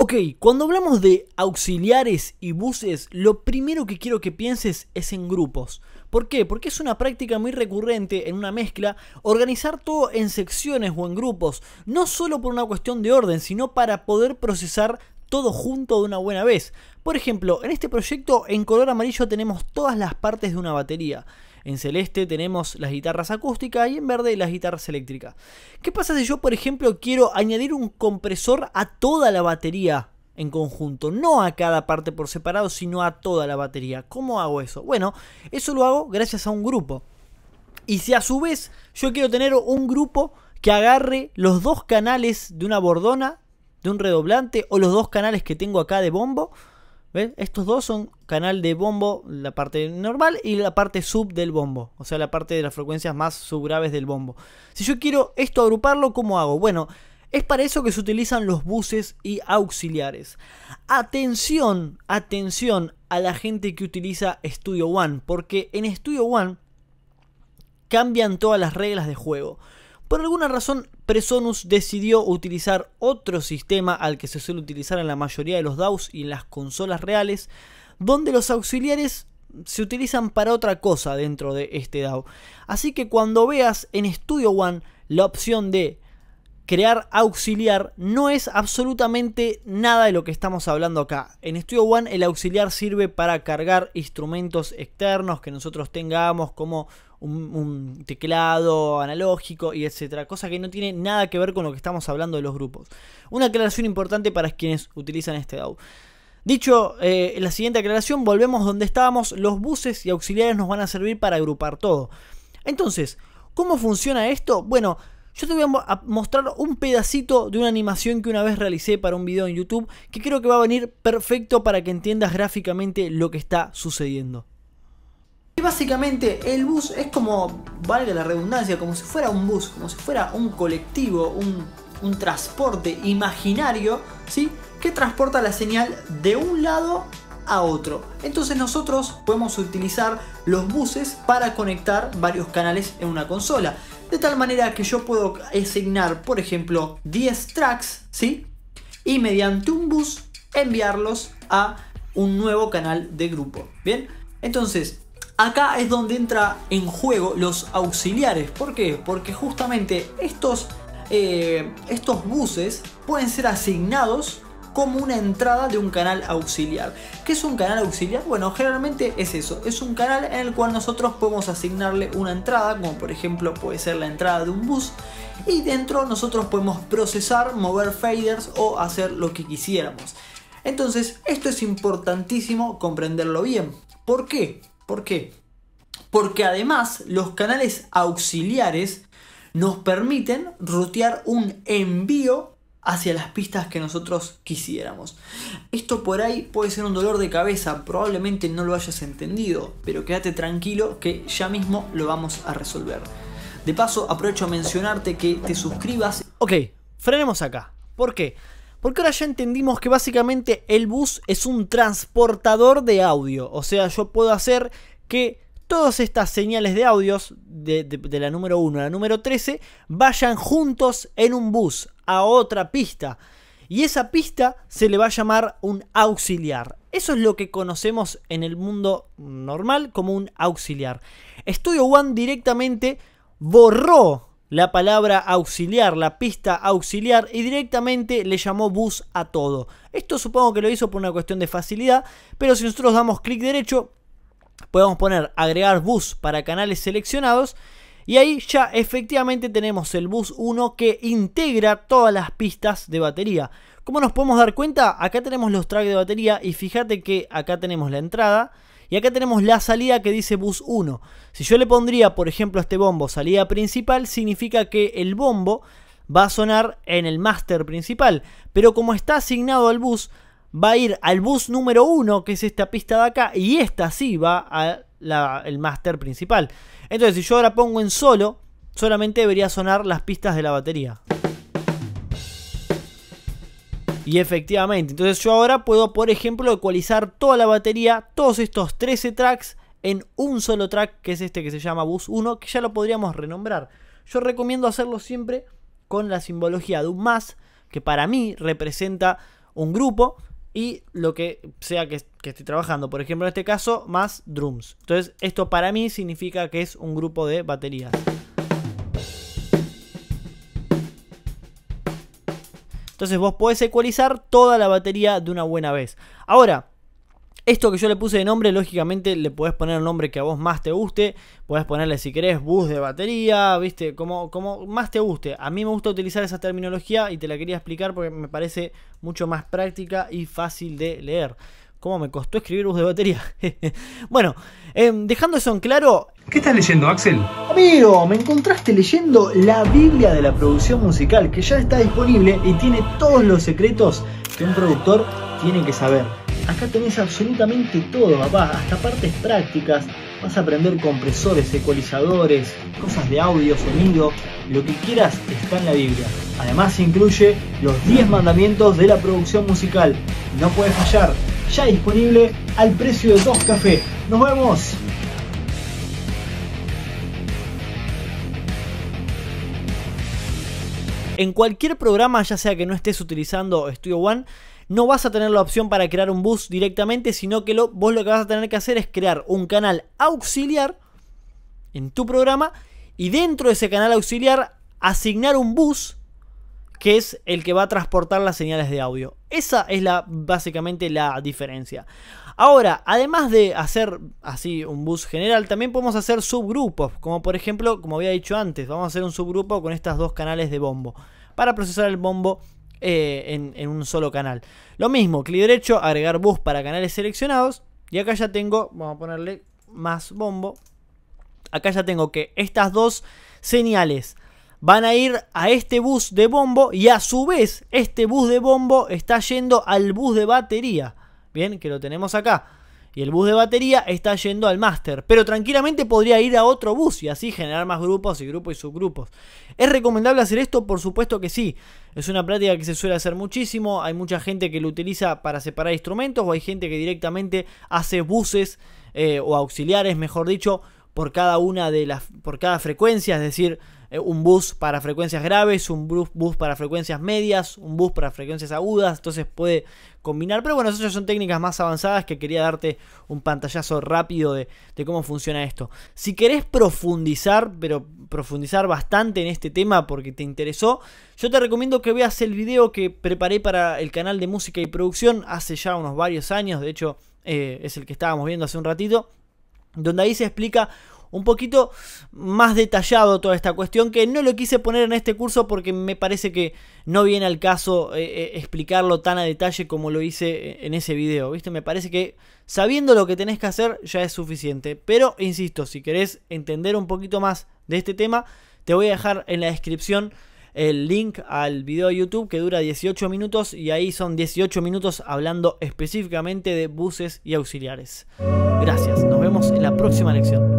Ok, cuando hablamos de auxiliares y buses, lo primero que quiero que pienses es en grupos. ¿Por qué? Porque es una práctica muy recurrente en una mezcla organizar todo en secciones o en grupos, no solo por una cuestión de orden, sino para poder procesar todo junto de una buena vez. Por ejemplo, en este proyecto en color amarillo tenemos todas las partes de una batería. En celeste tenemos las guitarras acústicas y en verde las guitarras eléctricas. ¿Qué pasa si yo, por ejemplo, quiero añadir un compresor a toda la batería en conjunto? No a cada parte por separado, sino a toda la batería. ¿Cómo hago eso? Bueno, eso lo hago gracias a un grupo. Y si a su vez yo quiero tener un grupo que agarre los dos canales de una bordona de un redoblante o los dos canales que tengo acá de bombo. Estos dos son canal de bombo, la parte normal y la parte sub del bombo, o sea, la parte de las frecuencias más subgraves del bombo. Si yo quiero esto agruparlo, ¿cómo hago? Bueno, es para eso que se utilizan los buses y auxiliares. Atención, atención a la gente que utiliza Studio One, porque en Studio One cambian todas las reglas de juego. Por alguna razón, Presonus decidió utilizar otro sistema al que se suele utilizar en la mayoría de los DAOs y en las consolas reales, donde los auxiliares se utilizan para otra cosa dentro de este DAO. Así que cuando veas en Studio One la opción de crear auxiliar no es absolutamente nada de lo que estamos hablando acá. En Studio One el auxiliar sirve para cargar instrumentos externos que nosotros tengamos como un, teclado analógico y etcétera, cosa que no tiene nada que ver con lo que estamos hablando de los grupos. Una aclaración importante para quienes utilizan este DAW. Dicho en eh, la siguiente aclaración, volvemos donde estábamos, los buses y auxiliares nos van a servir para agrupar todo. Entonces, ¿cómo funciona esto? Bueno, yo te voy a mostrar un pedacito de una animación que una vez realicé para un video en YouTube que creo que va a venir perfecto para que entiendas gráficamente lo que está sucediendo. Y básicamente el bus es como, valga la redundancia, como si fuera un bus, como si fuera un colectivo, un, transporte imaginario, ¿sí? Que transporta la señal de un lado a otro. Entonces nosotros podemos utilizar los buses para conectar varios canales en una consola. De tal manera que yo puedo asignar, por ejemplo, 10 tracks, ¿sí? Y mediante un bus enviarlos a un nuevo canal de grupo, ¿bien? Entonces, acá es donde entra en juego los auxiliares. ¿Por qué? Porque justamente estos, eh, estos buses pueden ser asignados como una entrada de un canal auxiliar. ¿Qué es un canal auxiliar? Bueno, generalmente es eso, es un canal en el cual nosotros podemos asignarle una entrada, como por ejemplo puede ser la entrada de un bus, y dentro nosotros podemos procesar, mover faders o hacer lo que quisiéramos. Entonces, esto es importantísimo comprenderlo bien. ¿Por qué? ¿Por qué? Porque además los canales auxiliares nos permiten rutear un envío hacia las pistas que nosotros quisiéramos. Esto por ahí puede ser un dolor de cabeza, probablemente no lo hayas entendido, pero quédate tranquilo que ya mismo lo vamos a resolver. De paso, aprovecho a mencionarte que te suscribas. Ok, frenemos acá. ¿Por qué? Porque ahora ya entendimos que básicamente el bus es un transportador de audio. O sea, yo puedo hacer que todas estas señales de audios de, la número 1 a la número 13 vayan juntos en un bus a otra pista. Y esa pista se le va a llamar un auxiliar. Eso es lo que conocemos en el mundo normal como un auxiliar. Studio One directamente borró la palabra auxiliar, la pista auxiliar, y directamente le llamó bus a todo. Esto supongo que lo hizo por una cuestión de facilidad, pero si nosotros damos clic derecho, podemos poner agregar bus para canales seleccionados y ahí ya efectivamente tenemos el bus 1 que integra todas las pistas de batería. ¿Cómo nos podemos dar cuenta, acá tenemos los tracks de batería y fíjate que acá tenemos la entrada y acá tenemos la salida que dice bus 1. Si yo le pondría, por ejemplo, a este bombo salida principal, significa que el bombo va a sonar en el máster principal. Pero como está asignado al bus, va a ir al bus número 1 que es esta pista de acá, y esta sí va al máster principal. Entonces, si yo ahora pongo en solo, solamente debería sonar las pistas de la batería. Y efectivamente, entonces yo ahora puedo, por ejemplo, ecualizar toda la batería, todos estos 13 tracks, en un solo track, que es este que se llama Bus 1, que ya lo podríamos renombrar. Yo recomiendo hacerlo siempre con la simbología de un más, que para mí representa un grupo, y lo que sea que, esté trabajando. Por ejemplo, en este caso, más drums. Entonces, esto para mí significa que es un grupo de baterías. Entonces vos podés ecualizar toda la batería de una buena vez. Ahora, esto que yo le puse de nombre, lógicamente le podés poner el nombre que a vos más te guste. Podés ponerle, si querés, bus de batería, ¿viste? Como, como más te guste. A mí me gusta utilizar esa terminología y te la quería explicar porque me parece mucho más práctica y fácil de leer. ¿Cómo me costó escribir bus de batería? bueno, em, dejando eso en claro... ¿Qué estás leyendo, Axel? Amigo, me encontraste leyendo la Biblia de la producción musical que ya está disponible y tiene todos los secretos que un productor tiene que saber. Acá tenés absolutamente todo, papá, hasta partes prácticas. Vas a aprender compresores, ecualizadores, cosas de audio, sonido, lo que quieras está en la Biblia. Además incluye los 10 mandamientos de la producción musical. No puedes fallar. Ya disponible al precio de dos cafés. Nos vemos. En cualquier programa, ya sea que no estés utilizando Studio One, no vas a tener la opción para crear un bus directamente, sino que lo, vos lo que vas a tener que hacer es crear un canal auxiliar en tu programa y dentro de ese canal auxiliar asignar un bus que es el que va a transportar las señales de audio. Esa es la básicamente la diferencia. Ahora, además de hacer así un bus general, también podemos hacer subgrupos, como por ejemplo, como había dicho antes, vamos a hacer un subgrupo con estos dos canales de bombo para procesar el bombo eh, en, un solo canal. Lo mismo, clic derecho, agregar bus para canales seleccionados. Y acá ya tengo, vamos a ponerle más bombo. Acá ya tengo que estas dos señales van a ir a este bus de bombo y a su vez este bus de bombo está yendo al bus de batería. Bien, que lo tenemos acá y el bus de batería está yendo al máster, pero tranquilamente podría ir a otro bus y así generar más grupos y grupos y subgrupos. ¿Es recomendable hacer esto? Por supuesto que sí. Es una práctica que se suele hacer muchísimo, hay mucha gente que lo utiliza para separar instrumentos o hay gente que directamente hace buses eh, o auxiliares, mejor dicho, por cada una de las, por cada frecuencia, es decir, eh, un bus para frecuencias graves, un bus para frecuencias medias, un bus para frecuencias agudas, entonces puede combinar. Pero bueno, esas son técnicas más avanzadas que quería darte un pantallazo rápido de, cómo funciona esto. Si querés profundizar, pero profundizar bastante en este tema porque te interesó, yo te recomiendo que veas el video que preparé para el canal de música y producción hace ya unos varios años, de hecho eh, es el que estábamos viendo hace un ratito donde ahí se explica un poquito más detallado toda esta cuestión que no lo quise poner en este curso porque me parece que no viene al caso eh, eh, explicarlo tan a detalle como lo hice eh, en ese video, ¿viste? Me parece que sabiendo lo que tenés que hacer ya es suficiente, pero insisto, si querés entender un poquito más de este tema, te voy a dejar en la descripción el link al video de YouTube que dura 18 minutos y ahí son 18 minutos hablando específicamente de buses y auxiliares. Gracias vemos en la próxima lección.